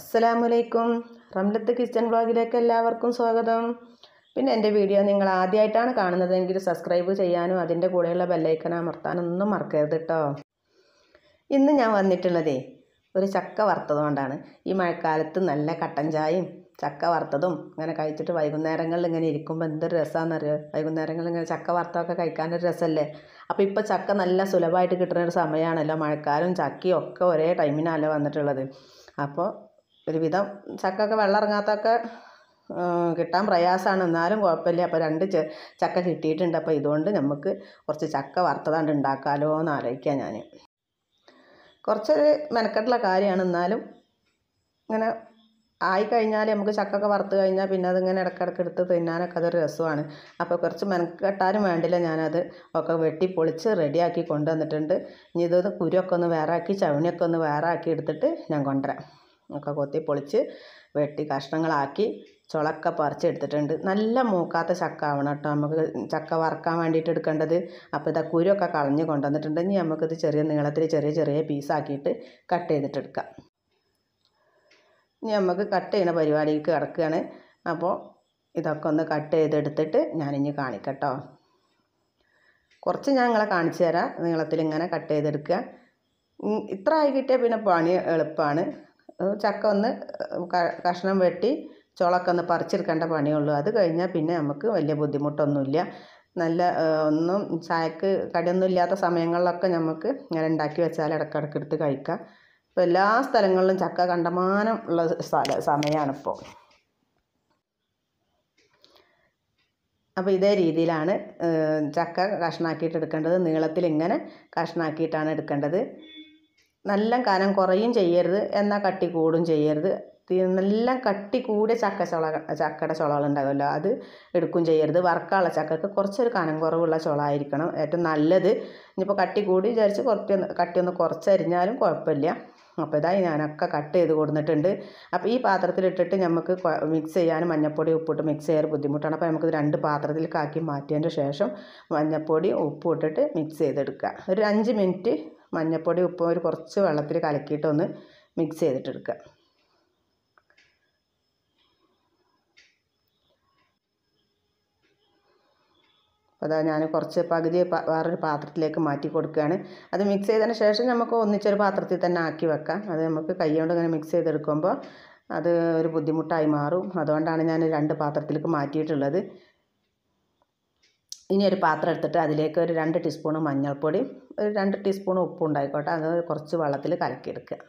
അസ്സലാമലൈക്കും റംലത്ത് കിച്ചൺ വ്ളോഗിലേക്ക് എല്ലാവർക്കും സ്വാഗതം പിന്നെ എൻ്റെ വീഡിയോ നിങ്ങൾ ആദ്യമായിട്ടാണ് കാണുന്നതെങ്കിൽ സബ്സ്ക്രൈബ് ചെയ്യാനും അതിൻ്റെ കൂടെയുള്ള ബെല്ലൈക്കൻ അമർത്താനൊന്നും മറക്കരുത് കേട്ടോ ഇന്ന് ഞാൻ വന്നിട്ടുള്ളതേ ഒരു ചക്ക വറുത്തതുകൊണ്ടാണ് ഈ മഴക്കാലത്ത് നല്ല കട്ടൻ ചായയും ചക്ക വറുത്തതും ഇങ്ങനെ കഴിച്ചിട്ട് വൈകുന്നേരങ്ങളിൽ ഇങ്ങനെ ഇരിക്കുമ്പോൾ എന്തൊരു രസമാണെന്നറിയോ വൈകുന്നേരങ്ങളിൽ ഇങ്ങനെ ചക്ക വറുത്തതൊക്കെ കഴിക്കാനൊരു രസമല്ലേ അപ്പോൾ ഇപ്പോൾ ചക്ക നല്ല സുലഭമായിട്ട് കിട്ടുന്ന ഒരു സമയമാണല്ലോ മഴക്കാലം ചക്കയും ഒക്കെ ഒരേ ടൈമിനാണല്ലോ വന്നിട്ടുള്ളത് അപ്പോൾ ഒരുവിധം ചക്കയൊക്കെ വെള്ളം ഇറങ്ങാത്തൊക്കെ കിട്ടാൻ പ്രയാസമാണ് എന്നാലും കുഴപ്പമില്ല അപ്പോൾ രണ്ട് ചക്ക കിട്ടിയിട്ടുണ്ട് അപ്പോൾ ഇതുകൊണ്ട് നമുക്ക് കുറച്ച് ചക്ക വറുത്തതാണ്ട് ഉണ്ടാക്കാമല്ലോ എന്ന് ആലോചിക്കാം ഞാൻ കുറച്ചൊരു മെനക്കെട്ടുള്ള കാര്യമാണ് എന്നാലും ഇങ്ങനെ ആയി കഴിഞ്ഞാൽ നമുക്ക് ചക്കൊക്കെ വറുത്ത് കഴിഞ്ഞാൽ പിന്നെ അതിങ്ങനെ ഇടയ്ക്കിടയ്ക്ക് എടുത്ത് തിന്നാനൊക്കെ അതൊരു രസമാണ് അപ്പോൾ കുറച്ച് മെനക്കെട്ടാലും വേണ്ടില്ല ഞാനത് ഒക്കെ വെട്ടി പൊളിച്ച് റെഡിയാക്കി കൊണ്ടുവന്നിട്ടുണ്ട് ഇനി ഇതൊന്ന് കുരുവൊക്കെ ഒന്ന് ആക്കി ചവണിയൊക്കെ ഒന്ന് ആക്കി എടുത്തിട്ട് ഞാൻ കൊണ്ടുവരാം ഒക്കെ കൊത്തി പൊളിച്ച് വെട്ടി കഷ്ണങ്ങളാക്കി ചുളക്ക പറിച്ചെടുത്തിട്ടുണ്ട് നല്ല മൂക്കാത്ത ചക്ക ആവണം കേട്ടോ നമുക്ക് ചക്ക വറക്കാൻ വേണ്ടിയിട്ട് എടുക്കേണ്ടത് അപ്പോൾ ഇതാ കുരുവൊക്കെ കളഞ്ഞ് കൊണ്ടുവന്നിട്ടുണ്ടെങ്കിൽ ഇനി നമുക്കിത് ചെറിയ നീളത്തിൽ ചെറിയ ചെറിയ പീസാക്കിയിട്ട് കട്ട് ചെയ്തിട്ട് എടുക്കാം ഇനി നമുക്ക് കട്ട് ചെയ്യുന്ന പരിപാടിക്ക് കിടക്കുകയാണ് അപ്പോൾ ഇതൊക്കെ ഒന്ന് കട്ട് ചെയ്തെടുത്തിട്ട് ഞാനിഞ്ഞ് കാണിക്കട്ടോ കുറച്ച് ഞാൻ നിങ്ങളെ കാണിച്ചു തരാം നീളത്തിൽ ഇങ്ങനെ കട്ട് ചെയ്തെടുക്കുക ഇത്ര ആയി കിട്ടിയാൽ പിന്നെ പണി എളുപ്പമാണ് ചക്ക ഒന്ന് കഷ്ണം വെട്ടി ചുളക്കൊന്ന് പറിച്ചെടുക്കേണ്ട പണിയുള്ളൂ അത് കഴിഞ്ഞാൽ പിന്നെ നമുക്ക് വലിയ ബുദ്ധിമുട്ടൊന്നുമില്ല നല്ല ഒന്നും ചായക്ക് കടിയൊന്നും ഇല്ലാത്ത സമയങ്ങളിലൊക്കെ നമുക്ക് ഇങ്ങനെ ഉണ്ടാക്കി വെച്ചാൽ ഇടയ്ക്കിടയ്ക്ക് എടുത്ത് കഴിക്കാം ഇപ്പോൾ എല്ലാ സ്ഥലങ്ങളിലും ചക്ക കണ്ടമാനം ഉള്ള സ്ഥല സമയമാണിപ്പോൾ അപ്പോൾ ഇതേ രീതിയിലാണ് ചക്ക കഷ്ണാക്കിയിട്ട് എടുക്കേണ്ടത് നീളത്തിൽ ഇങ്ങനെ കഷ്ണാക്കിയിട്ടാണ് എടുക്കേണ്ടത് നല്ല കനം കുറയും ചെയ്യരുത് എന്നാൽ കട്ടി കൂടും ചെയ്യരുത് നല്ല കട്ടി കൂടിയ ചക്ക ചൊള ചക്കയുടെ ഉണ്ടാകുമല്ലോ അത് എടുക്കും ചെയ്യരുത് വറുക്കാനുള്ള ചക്കക്ക് കുറച്ചൊരു കനം കുറവുള്ള ചൊള ആയിരിക്കണം ഏറ്റവും നല്ലത് ഇനിയിപ്പോൾ കട്ടി കൂടി വിചാരിച്ച് കുറച്ച് കട്ടി ഒന്ന് കുറച്ചരിഞ്ഞാലും കുഴപ്പമില്ല അപ്പോൾ ഇതായി ഞാനൊക്കെ കട്ട് ചെയ്ത് കൊടുത്തിട്ടുണ്ട് അപ്പോൾ ഈ പാത്രത്തിലിട്ടിട്ട് നമുക്ക് മിക്സ് ചെയ്യാനും മഞ്ഞപ്പൊടി ഉപ്പിട്ട് മിക്സ് ചെയ്യാൻ ബുദ്ധിമുട്ടാണ് അപ്പോൾ നമുക്ക് രണ്ട് ആക്കി മാറ്റിയതിൻ്റെ ശേഷം മഞ്ഞപ്പൊടി ഉപ്പും ഇട്ടിട്ട് മിക്സ് ചെയ്തെടുക്കുക ഒരു അഞ്ച് മിനിറ്റ് മഞ്ഞൾപ്പൊടി ഉപ്പും ഒരു കുറച്ച് വെള്ളത്തിൽ കലക്കിയിട്ടൊന്ന് മിക്സ് ചെയ്തിട്ടെടുക്കുക അപ്പോൾ അതാ ഞാൻ കുറച്ച് പകുതി വേറൊരു പാത്രത്തിലേക്ക് മാറ്റി കൊടുക്കുകയാണ് അത് മിക്സ് ചെയ്തതിന് ശേഷം നമുക്ക് ഒന്നിച്ചൊരു പാത്രത്തിൽ തന്നെ ആക്കി വെക്കാം അത് നമുക്ക് കൈകൊണ്ട് ഇങ്ങനെ മിക്സ് ചെയ്തെടുക്കുമ്പോൾ അത് ഒരു ബുദ്ധിമുട്ടായി മാറും അതുകൊണ്ടാണ് ഞാൻ രണ്ട് പാത്രത്തിലേക്ക് മാറ്റിയിട്ടുള്ളത് ഇനി ഒരു പാത്രം എടുത്തിട്ട് അതിലേക്ക് ഒരു രണ്ട് ടീസ്പൂൺ മഞ്ഞൾപ്പൊടി ഒരു രണ്ട് ടീസ്പൂൺ ഉപ്പുണ്ടായിക്കോട്ടെ അത് കുറച്ച് വെള്ളത്തിൽ കലക്കിയെടുക്കുക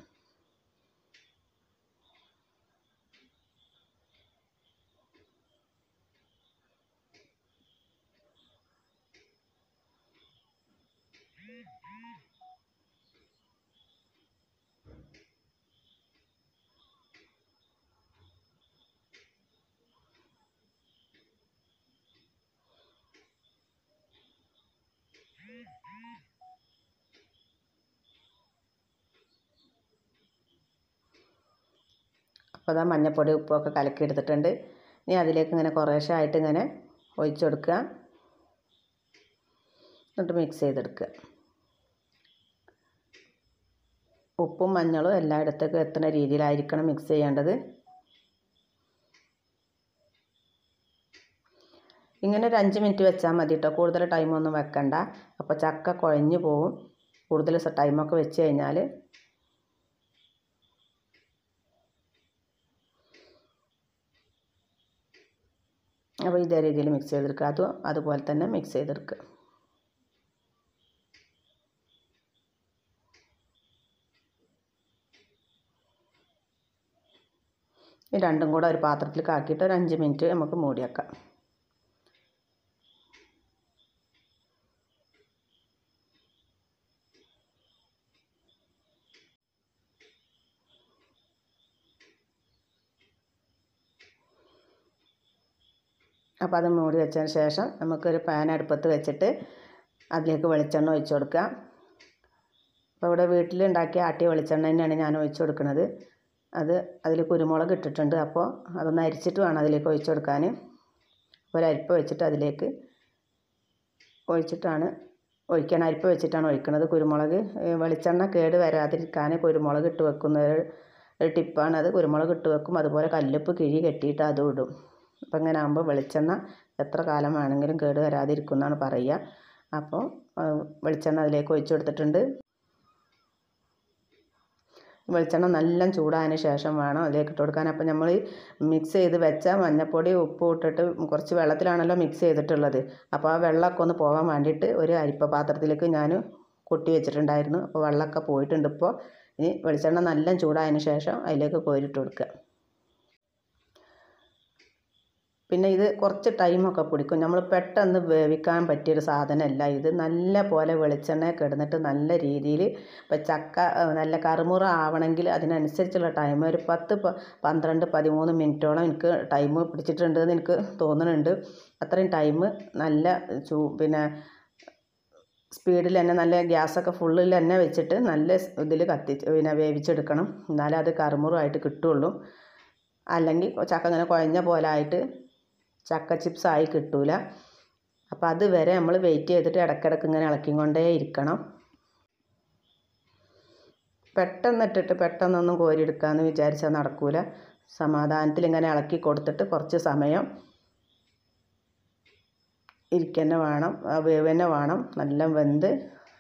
അപ്പോൾ അതാ മഞ്ഞപ്പൊടി ഉപ്പൊക്കെ കലക്കി എടുത്തിട്ടുണ്ട് ഇനി അതിലേക്ക് ഇങ്ങനെ കുറേശ്ശെ ആയിട്ട് ഇങ്ങനെ ഒഴിച്ചെടുക്കുക കൊടുക്കുക എന്നിട്ട് മിക്സ് ചെയ്തെടുക്കുക ഉപ്പും മഞ്ഞളും എല്ലായിടത്തേക്കും എത്തുന്ന രീതിയിലായിരിക്കണം മിക്സ് ചെയ്യേണ്ടത് ഇങ്ങനെ ഒരു അഞ്ച് മിനിറ്റ് വെച്ചാൽ മതി കേട്ടോ കൂടുതൽ ടൈമൊന്നും വെക്കണ്ട അപ്പോൾ ചക്ക കുഴഞ്ഞു പോവും കൂടുതൽ ടൈമൊക്കെ വെച്ച് കഴിഞ്ഞാൽ അപ്പോൾ ഇതേ രീതിയിൽ മിക്സ് ചെയ്തെടുക്കുക അതും അതുപോലെ തന്നെ മിക്സ് ചെയ്തെടുക്കുക ഈ രണ്ടും കൂടെ ഒരു പാത്രത്തിലേക്ക് ആക്കിയിട്ട് ഒരു അഞ്ച് മിനിറ്റ് നമുക്ക് മൂടി അപ്പോൾ അത് മൂടി വെച്ചതിന് ശേഷം നമുക്കൊരു പാൻ അടുപ്പത്ത് വെച്ചിട്ട് അതിലേക്ക് വെളിച്ചെണ്ണ ഒഴിച്ചു കൊടുക്കുക അപ്പോൾ ഇവിടെ വീട്ടിലുണ്ടാക്കിയ ആട്ടിയ വെളിച്ചെണ്ണ തന്നെയാണ് ഞാൻ ഒഴിച്ചു കൊടുക്കുന്നത് അത് അതിൽ കുരുമുളക് ഇട്ടിട്ടുണ്ട് അപ്പോൾ അതൊന്ന് അരിച്ചിട്ട് വേണം അതിലേക്ക് ഒഴിച്ചു കൊടുക്കാൻ അരിപ്പ് വെച്ചിട്ട് അതിലേക്ക് ഒഴിച്ചിട്ടാണ് ഒഴിക്കണം അരിപ്പ് വെച്ചിട്ടാണ് ഒഴിക്കുന്നത് കുരുമുളക് വെളിച്ചെണ്ണ കേട് വരാതിരിക്കാൻ കുരുമുളക് ഇട്ട് വെക്കുന്ന ഒരു ടിപ്പാണ് അത് കുരുമുളക് ഇട്ട് വെക്കും അതുപോലെ കല്ലുപ്പ് കിഴി കെട്ടിയിട്ട് അതും ഇടും അപ്പം ഇങ്ങനെ ആകുമ്പോൾ വെളിച്ചെണ്ണ എത്ര കാലം വേണമെങ്കിലും കേട് എന്നാണ് പറയുക അപ്പോൾ വെളിച്ചെണ്ണ അതിലേക്ക് ഒഴിച്ചു കൊടുത്തിട്ടുണ്ട് വെളിച്ചെണ്ണ നല്ല ചൂടായതിന് ശേഷം വേണം അതിലേക്ക് ഇട്ട് കൊടുക്കാൻ അപ്പോൾ നമ്മൾ മിക്സ് ചെയ്ത് വെച്ച മഞ്ഞൾപ്പൊടി ഉപ്പ് ഇട്ടിട്ട് കുറച്ച് വെള്ളത്തിലാണല്ലോ മിക്സ് ചെയ്തിട്ടുള്ളത് അപ്പോൾ ആ വെള്ളമൊക്കെ ഒന്ന് പോകാൻ വേണ്ടിയിട്ട് ഒരു അരിപ്പ പാത്രത്തിലേക്ക് ഞാൻ കൊട്ടി വെച്ചിട്ടുണ്ടായിരുന്നു അപ്പോൾ വെള്ളമൊക്കെ പോയിട്ടുണ്ട് ഇപ്പോൾ ഇനി വെളിച്ചെണ്ണ നല്ല ചൂടായതിന് ശേഷം അതിലേക്ക് കോരിട്ട് കൊടുക്കുക പിന്നെ ഇത് കുറച്ച് ടൈമൊക്കെ പിടിക്കും നമ്മൾ പെട്ടെന്ന് വേവിക്കാൻ പറ്റിയൊരു സാധനമല്ല ഇത് നല്ല പോലെ വെളിച്ചെണ്ണ കിടന്നിട്ട് നല്ല രീതിയിൽ ഇപ്പം ചക്ക നല്ല കറുമുറ ആവണമെങ്കിൽ അതിനനുസരിച്ചുള്ള ടൈം ഒരു പത്ത് പന്ത്രണ്ട് പതിമൂന്ന് മിനിറ്റോളം എനിക്ക് ടൈം പിടിച്ചിട്ടുണ്ട് എന്ന് എനിക്ക് തോന്നുന്നുണ്ട് അത്രയും ടൈം നല്ല ചൂ പിന്നെ സ്പീഡിൽ തന്നെ നല്ല ഗ്യാസൊക്കെ ഫുള്ളിൽ തന്നെ വെച്ചിട്ട് നല്ല ഇതിൽ കത്തിച്ച് പിന്നെ വേവിച്ചെടുക്കണം എന്നാലേ അത് കറുമുറായിട്ട് കിട്ടുള്ളൂ അല്ലെങ്കിൽ ചക്ക ഇങ്ങനെ കുഴഞ്ഞ പോലെ ആയിട്ട് ചക്ക ചിപ്സ് ആയി കിട്ടൂല അപ്പോൾ അതുവരെ നമ്മൾ വെയിറ്റ് ചെയ്തിട്ട് ഇടയ്ക്കിടയ്ക്ക് ഇങ്ങനെ ഇളക്കിക്കൊണ്ടേ ഇരിക്കണം പെട്ടെന്ന് ഇട്ടിട്ട് പെട്ടെന്നൊന്നും കോരിയെടുക്കാമെന്ന് വിചാരിച്ചാൽ നടക്കൂല സമാധാനത്തിൽ ഇങ്ങനെ ഇളക്കി കൊടുത്തിട്ട് കുറച്ച് സമയം ഇരിക്കന്നെ വേണം വേവന്നെ വേണം നല്ല വെന്ത്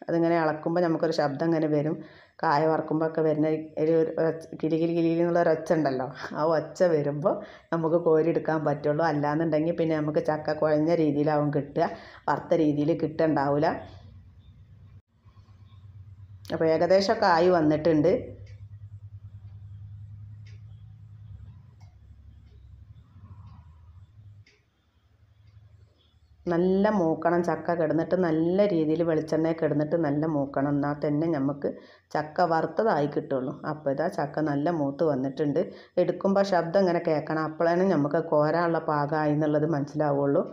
അതിങ്ങനെ ഇളക്കുമ്പോൾ നമുക്കൊരു ശബ്ദം ഇങ്ങനെ വരും കായ ഒക്കെ വരുന്ന ഒരു കിലി കിലി എന്നുള്ള ഒരൊച്ച ഉണ്ടല്ലോ ആ ഒച്ച വരുമ്പോൾ നമുക്ക് കോരിയെടുക്കാൻ പറ്റുള്ളൂ അല്ലാന്നുണ്ടെങ്കിൽ പിന്നെ നമുക്ക് ചക്ക കുഴഞ്ഞ രീതിയിലാവും കിട്ടുക വറുത്ത രീതിയിൽ കിട്ടുണ്ടാവില്ല അപ്പോൾ ഏകദേശമൊക്കെ ആയി വന്നിട്ടുണ്ട് നല്ല മൂക്കണം ചക്ക കിടന്നിട്ട് നല്ല രീതിയിൽ വെളിച്ചെണ്ണ കിടന്നിട്ട് നല്ല മൂക്കണം എന്നാൽ തന്നെ നമുക്ക് ചക്ക വറുത്തതായി കിട്ടുള്ളൂ അപ്പോൾ ഇതാ ചക്ക നല്ല മൂത്ത് വന്നിട്ടുണ്ട് എടുക്കുമ്പോൾ ശബ്ദം ഇങ്ങനെ കേൾക്കണം അപ്പോഴാണ് നമുക്ക് കോരാനുള്ള പാകമായി എന്നുള്ളത് മനസ്സിലാവുള്ളൂ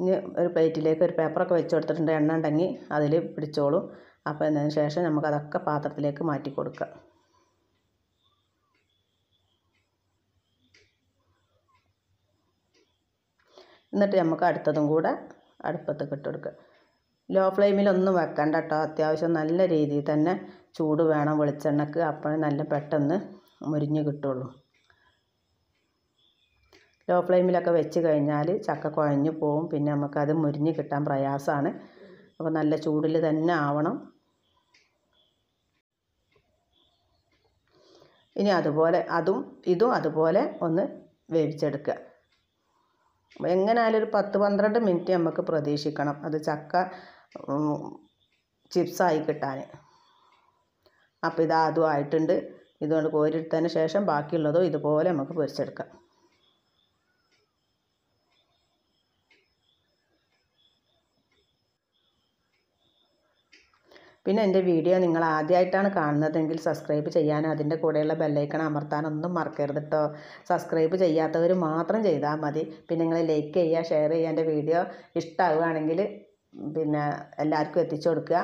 ഇനി ഒരു പ്ലേറ്റിലേക്ക് ഒരു പേപ്പറൊക്കെ വെച്ച് കൊടുത്തിട്ടുണ്ട് എണ്ണ ഉണ്ടെങ്കിൽ അതിൽ പിടിച്ചോളും അപ്പോൾ അതിന് ശേഷം നമുക്കതൊക്കെ പാത്രത്തിലേക്ക് മാറ്റി കൊടുക്കാം എന്നിട്ട് നമുക്ക് അടുത്തതും കൂടെ അടുപ്പത്ത് ഇട്ടുകൊടുക്കുക ലോ ഫ്ലെയിമിലൊന്നും വെക്കണ്ട കേട്ടോ അത്യാവശ്യം നല്ല രീതിയിൽ തന്നെ ചൂട് വേണം വെളിച്ചെണ്ണക്ക് അപ്പോഴേ നല്ല പെട്ടെന്ന് മുരിഞ്ഞ് കിട്ടുള്ളൂ ലോ ഫ്ലെയിമിലൊക്കെ വെച്ച് കഴിഞ്ഞാൽ ചക്ക കുഴഞ്ഞു പോവും പിന്നെ നമുക്കത് മുരിഞ്ഞ് കിട്ടാൻ പ്രയാസമാണ് അപ്പോൾ നല്ല ചൂടിൽ തന്നെ ആവണം ഇനി അതുപോലെ അതും ഇതും അതുപോലെ ഒന്ന് വേവിച്ചെടുക്കുക എങ്ങനെയായാലും ഒരു പത്ത് പന്ത്രണ്ട് മിനിറ്റ് നമുക്ക് പ്രതീക്ഷിക്കണം അത് ചക്ക ചിപ്സായി കിട്ടാൻ അപ്പോൾ ഇതാ അതും ആയിട്ടുണ്ട് ഇതുകൊണ്ട് കോരിയെടുത്തതിന് ശേഷം ബാക്കിയുള്ളതും ഇതുപോലെ നമുക്ക് പൊരിച്ചെടുക്കാം പിന്നെ എൻ്റെ വീഡിയോ നിങ്ങൾ ആദ്യമായിട്ടാണ് കാണുന്നതെങ്കിൽ സബ്സ്ക്രൈബ് ചെയ്യാനും അതിൻ്റെ കൂടെയുള്ള ബെല്ലൈക്കൺ അമർത്താനൊന്നും മറക്കരുത് കേട്ടോ സബ്സ്ക്രൈബ് ചെയ്യാത്തവർ മാത്രം ചെയ്താൽ മതി പിന്നെ നിങ്ങൾ ലൈക്ക് ചെയ്യുക ഷെയർ ചെയ്യുക എൻ്റെ വീഡിയോ ഇഷ്ടമാവുകയാണെങ്കിൽ പിന്നെ എല്ലാവർക്കും എത്തിച്ചു കൊടുക്കുക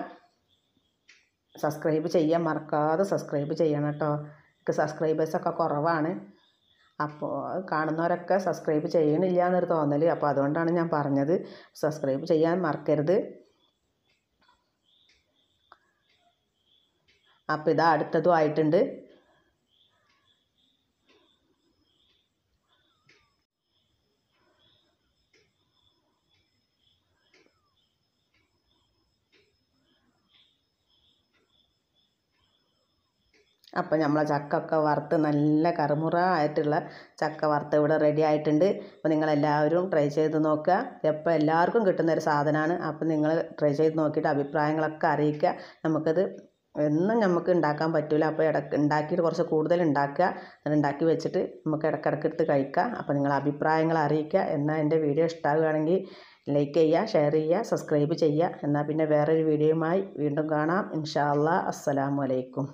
സബ്സ്ക്രൈബ് ചെയ്യാൻ മറക്കാതെ സബ്സ്ക്രൈബ് ചെയ്യണം കേട്ടോ എനിക്ക് സബ്സ്ക്രൈബേഴ്സൊക്കെ കുറവാണ് അപ്പോൾ കാണുന്നവരൊക്കെ സബ്സ്ക്രൈബ് ചെയ്യണില്ല എന്നൊരു തോന്നൽ അപ്പോൾ അതുകൊണ്ടാണ് ഞാൻ പറഞ്ഞത് സബ്സ്ക്രൈബ് ചെയ്യാൻ മറക്കരുത് അപ്പോൾ ഇതാ അടുത്തതും ആയിട്ടുണ്ട് അപ്പോൾ നമ്മളെ ഒക്കെ വറുത്ത് നല്ല കറുമുറ ആയിട്ടുള്ള ചക്ക വറുത്ത് ഇവിടെ റെഡി ആയിട്ടുണ്ട് അപ്പോൾ നിങ്ങളെല്ലാവരും ട്രൈ ചെയ്ത് നോക്കുക എപ്പോൾ എല്ലാവർക്കും കിട്ടുന്ന ഒരു സാധനമാണ് അപ്പോൾ നിങ്ങൾ ട്രൈ ചെയ്ത് നോക്കിയിട്ട് അഭിപ്രായങ്ങളൊക്കെ അറിയിക്കുക നമുക്കത് എന്നും നമുക്ക് ഉണ്ടാക്കാൻ പറ്റില്ല അപ്പോൾ ഇട ഉണ്ടാക്കിയിട്ട് കുറച്ച് കൂടുതൽ ഉണ്ടാക്കുക അത് ഉണ്ടാക്കി വെച്ചിട്ട് നമുക്ക് ഇടയ്ക്കിടയ്ക്ക് എടുത്ത് കഴിക്കുക അപ്പോൾ നിങ്ങൾ അഭിപ്രായങ്ങൾ അറിയിക്കുക എന്നാൽ എൻ്റെ വീഡിയോ ഇഷ്ടമാകുകയാണെങ്കിൽ ലൈക്ക് ചെയ്യുക ഷെയർ ചെയ്യുക സബ്സ്ക്രൈബ് ചെയ്യുക എന്നാൽ പിന്നെ വേറൊരു വീഡിയോയുമായി വീണ്ടും കാണാം ഇൻഷാ അല്ലാ അസ്സലാമു അലൈക്കും